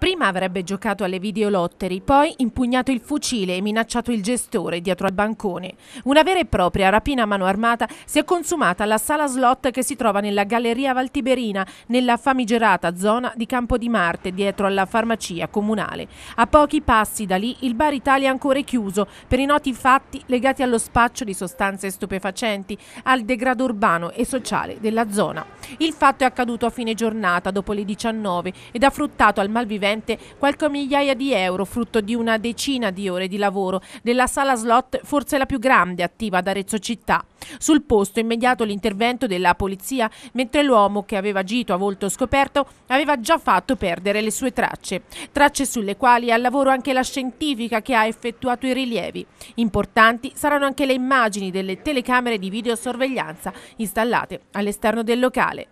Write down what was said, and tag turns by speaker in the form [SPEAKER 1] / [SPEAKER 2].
[SPEAKER 1] Prima avrebbe giocato alle videolotteri, poi impugnato il fucile e minacciato il gestore dietro al bancone. Una vera e propria rapina a mano armata si è consumata alla sala slot che si trova nella Galleria Valtiberina, nella famigerata zona di Campo di Marte, dietro alla farmacia comunale. A pochi passi da lì il bar Italia è ancora chiuso per i noti fatti legati allo spaccio di sostanze stupefacenti, al degrado urbano e sociale della zona. Il fatto è accaduto a fine giornata, dopo le 19, ed ha fruttato al malvivente incidente qualche migliaia di euro, frutto di una decina di ore di lavoro della sala slot, forse la più grande attiva ad Arezzo città. Sul posto immediato l'intervento della polizia, mentre l'uomo che aveva agito a volto scoperto aveva già fatto perdere le sue tracce, tracce sulle quali è al lavoro anche la scientifica che ha effettuato i rilievi. Importanti saranno anche le immagini delle telecamere di videosorveglianza installate all'esterno del locale.